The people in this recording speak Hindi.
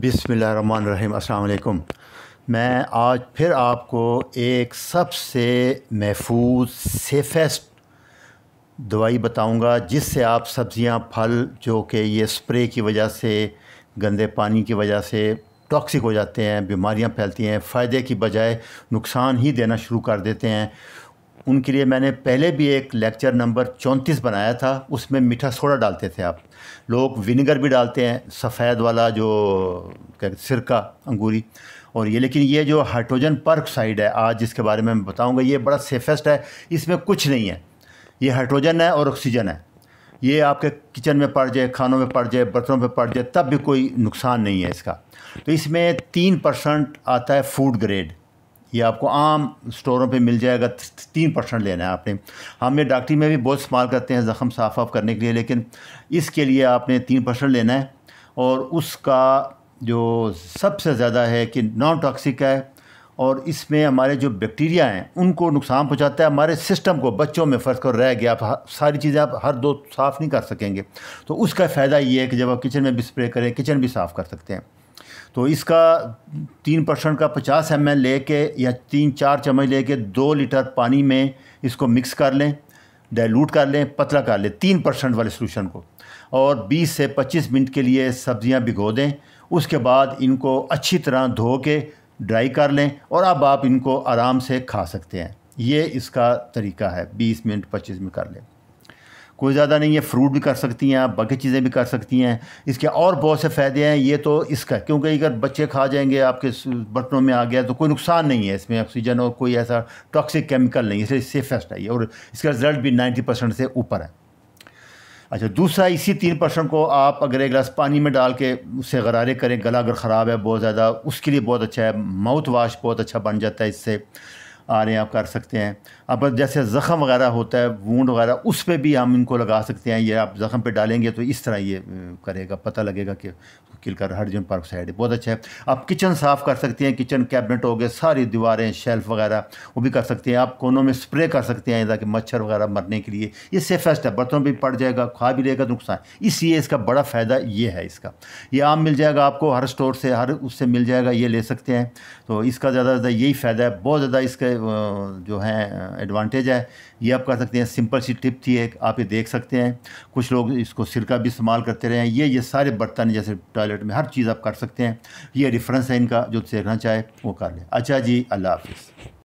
बिसमीम अल्लाम मैं आज फिर आपको एक सबसे महफूज सेफेस्ट दवाई बताऊंगा जिससे आप सब्ज़ियां फल जो कि ये स्प्रे की वजह से गंदे पानी की वजह से टॉक्सिक हो जाते हैं बीमारियां फैलती हैं फ़ायदे की बजाय नुकसान ही देना शुरू कर देते हैं उनके लिए मैंने पहले भी एक लेक्चर नंबर चौंतीस बनाया था उसमें मीठा सोडा डालते थे आप लोग विनेगर भी डालते हैं सफ़ेद वाला जो क्या सिरका अंगूरी और ये लेकिन ये जो हाइड्रोजन परऑक्साइड है आज जिसके बारे में मैं बताऊँगा ये बड़ा सेफेस्ट है इसमें कुछ नहीं है ये हाइड्रोजन है और ऑक्सीजन है ये आपके किचन में पड़ जाए खानों में पड़ जाए बर्तनों में पड़ जाए तब भी कोई नुकसान नहीं है इसका तो इसमें तीन परसेंट आता है फूड ग्रेड ये आपको आम स्टोरों पे मिल जाएगा तीन परसेंट लेना है आपने हम ये डॉक्टरी में भी बहुत इस्तेमाल करते हैं ज़ख़म साफ ऑफ करने के लिए लेकिन इसके लिए आपने तीन परसेंट लेना है और उसका जो सबसे ज़्यादा है कि नॉन टॉक्सिक है और इसमें हमारे जो बैक्टीरिया हैं उनको नुकसान पहुँचाता है हमारे सिस्टम को बच्चों में फ़र्क कर रह गया आप सारी चीज़ें आप हर दो साफ़ नहीं कर सकेंगे तो उसका फ़ायदा ये है कि जब आप किचन में भी स्प्रे करें किचन भी साफ़ कर सकते हैं तो इसका तीन परसेंट का पचास एम एल ले या तीन चार चम्मच ले कर दो लीटर पानी में इसको मिक्स कर लें डाइल्यूट कर लें पतला कर लें तीन परसेंट वाले सोलूशन को और 20 से 25 मिनट के लिए सब्ज़ियां भिगो दें उसके बाद इनको अच्छी तरह धो के ड्राई कर लें और अब आप इनको आराम से खा सकते हैं ये इसका तरीका है 20 मिनट 25 मिनट कर लें कोई ज़्यादा नहीं है फ्रूट भी कर सकती हैं आप बाकी चीज़ें भी कर सकती हैं इसके और बहुत से फ़ायदे हैं ये तो इसका क्योंकि अगर बच्चे खा जाएंगे आपके बर्तनों में आ गया तो कोई नुकसान नहीं है इसमें ऑक्सीजन और कोई ऐसा टॉक्सिक केमिकल नहीं इसलिए सेफेस्ट है ये और इसका रिजल्ट भी नाइन्टी परसेंट से ऊपर है अच्छा दूसरा इसी तीन परसेंट को आप अगर एक गिलास पानी में डाल के उससे गरारे करें गला अगर ख़राब है बहुत ज़्यादा उसके लिए बहुत अच्छा है माउथ वाश बहुत अच्छा बन जाता है इससे आ रहे हैं आप कर सकते हैं अब जैसे ज़ख़म वगैरह होता है वूड वगैरह उस पर भी हम इनको लगा सकते हैं ये आप ज़ख़म पे डालेंगे तो इस तरह ये करेगा पता लगेगा कि किलकर हाइड्रोजन पार्कोक्साइड बहुत अच्छा है आप किचन साफ़ कर सकते हैं किचन कैबिनेट हो गए सारी दीवारें शेल्फ़ वगैरह वो भी कर सकते हैं आप कोनों में स्प्रे कर सकते हैं ताकि मच्छर वगैरह मरने के लिए ये सेफेस्ट है बर्तन भी पड़ जाएगा खा भी लेगा नुकसान इसलिए इसका बड़ा फ़ायदा ये है इसका ये आम मिल जाएगा आपको हर स्टोर से हर उससे मिल जाएगा ये ले सकते हैं तो इसका ज़्यादा ज़्यादा यही फ़ायदा है बहुत ज़्यादा इसका जो है एडवांटेज है ये आप कर सकते हैं सिंपल सी टिप थी एक आप ये देख सकते हैं कुछ लोग इसको सिरका भी इस्तेमाल करते रहे हैं ये ये सारे बर्तन जैसे टॉयलेट में हर चीज़ आप कर सकते हैं ये रेफरेंस है इनका जो देखना चाहे वो कर लें अच्छा जी अल्लाह हाफिज़